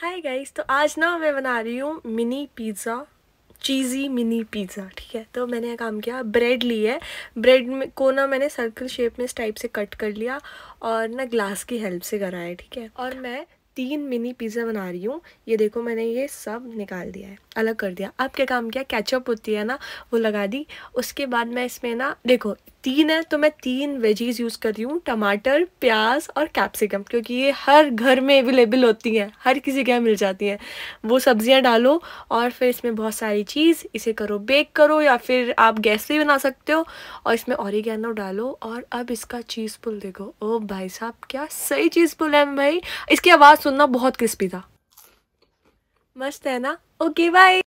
hi guys तो आज ना मैं बना रही हूँ mini pizza cheesy mini pizza ठीक है तो मैंने काम किया ब्रेड ली है ब्रेड में को ना मैंने सर्कल शेप में इस टाइप से कट कर लिया और ना ग्लास की हेल्प से करा है ठीक है और मैं तीन मिनी पिज़्ज़ा बना रही हूँ ये देखो मैंने ये सब निकाल दिया है अलग कर दिया अब क्या काम किया कैचअप होती है ना वो लगा दी उसके बाद मैं इसमें ना देखो तीन है तो मैं तीन वेजीज यूज़ कर रही हूँ टमाटर प्याज और कैप्सिकम क्योंकि ये हर घर में अवेलेबल होती हैं हर किसी के यहाँ मिल जाती हैं वो सब्जियाँ डालो और फिर इसमें बहुत सारी चीज़ इसे करो बेक करो या फिर आप गैस भी बना सकते हो और इसमें औरिगैनो डालो और अब इसका चीज़ पुल देखो ओ भाई साहब क्या सही चीज़ पुल है भाई इसकी आवाज़ सुनना बहुत क्रिस्पी था मस्त है ना ओके बाय